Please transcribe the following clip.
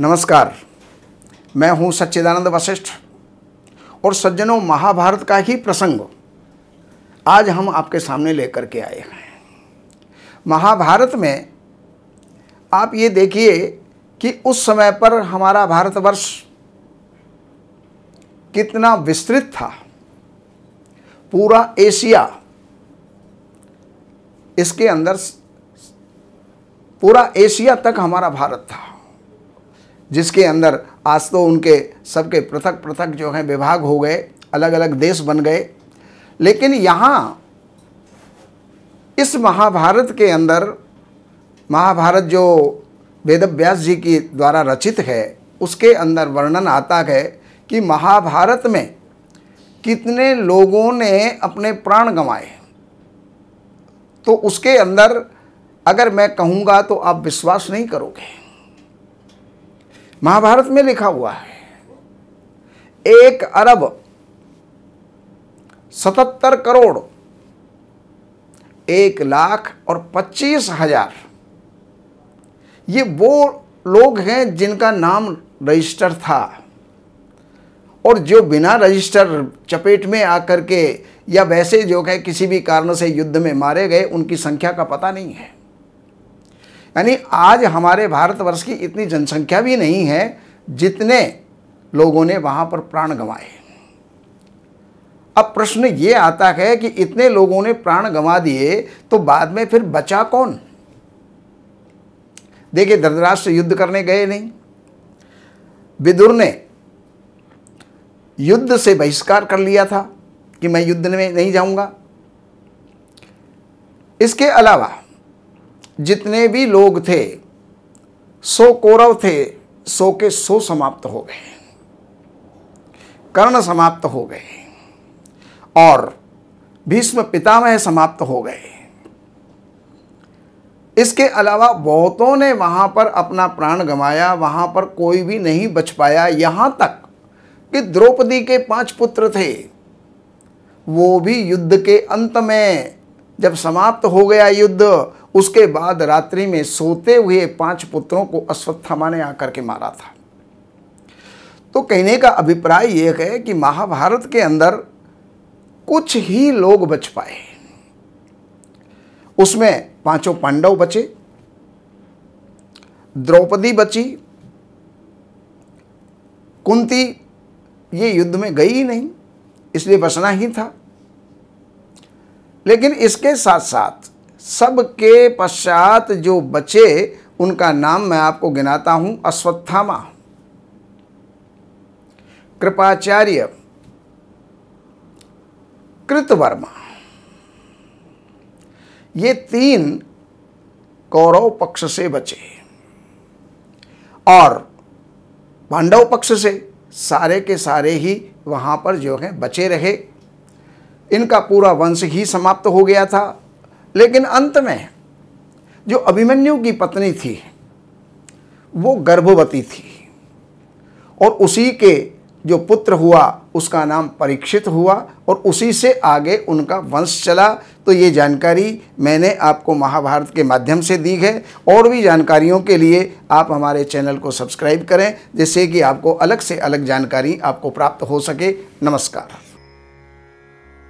नमस्कार मैं हूं सच्चिदानंद वशिष्ठ और सज्जनों महाभारत का ही प्रसंग आज हम आपके सामने लेकर के आए हैं महाभारत में आप ये देखिए कि उस समय पर हमारा भारतवर्ष कितना विस्तृत था पूरा एशिया इसके अंदर पूरा एशिया तक हमारा भारत था जिसके अंदर आज तो उनके सबके पृथक पृथक जो हैं विभाग हो गए अलग अलग देश बन गए लेकिन यहाँ इस महाभारत के अंदर महाभारत जो वेद व्यास जी की द्वारा रचित है उसके अंदर वर्णन आता है कि महाभारत में कितने लोगों ने अपने प्राण गंवाए तो उसके अंदर अगर मैं कहूँगा तो आप विश्वास नहीं करोगे महाभारत में लिखा हुआ है एक अरब सतहत्तर करोड़ एक लाख और पच्चीस हजार ये वो लोग हैं जिनका नाम रजिस्टर था और जो बिना रजिस्टर चपेट में आकर के या वैसे जो है किसी भी कारण से युद्ध में मारे गए उनकी संख्या का पता नहीं है यानी आज हमारे भारतवर्ष की इतनी जनसंख्या भी नहीं है जितने लोगों ने वहाँ पर प्राण गंवाए अब प्रश्न ये आता है कि इतने लोगों ने प्राण गंवा दिए तो बाद में फिर बचा कौन देखिए धर्दराष्ट्र युद्ध करने गए नहीं विदुर ने युद्ध से बहिष्कार कर लिया था कि मैं युद्ध में नहीं जाऊंगा इसके अलावा जितने भी लोग थे सो कौरव थे सो के सो समाप्त हो गए कर्ण समाप्त हो गए और भीष्म पितामह समाप्त हो गए इसके अलावा बहुतों ने वहां पर अपना प्राण गमाया वहां पर कोई भी नहीं बच पाया यहां तक कि द्रौपदी के पांच पुत्र थे वो भी युद्ध के अंत में जब समाप्त हो गया युद्ध उसके बाद रात्रि में सोते हुए पांच पुत्रों को अश्वत्थामा ने आकर के मारा था तो कहने का अभिप्राय यह है कि महाभारत के अंदर कुछ ही लोग बच पाए उसमें पांचों पांडव बचे द्रौपदी बची कुंती ये युद्ध में गई ही नहीं इसलिए बचना ही था लेकिन इसके साथ साथ सब के पश्चात जो बचे उनका नाम मैं आपको गिनाता हूं अश्वत्थामा कृपाचार्य कृतवर्मा ये तीन कौरव पक्ष से बचे और पांडव पक्ष से सारे के सारे ही वहां पर जो है बचे रहे इनका पूरा वंश ही समाप्त हो गया था लेकिन अंत में जो अभिमन्यु की पत्नी थी वो गर्भवती थी और उसी के जो पुत्र हुआ उसका नाम परीक्षित हुआ और उसी से आगे उनका वंश चला तो ये जानकारी मैंने आपको महाभारत के माध्यम से दी है और भी जानकारियों के लिए आप हमारे चैनल को सब्सक्राइब करें जिससे कि आपको अलग से अलग जानकारी आपको प्राप्त हो सके नमस्कार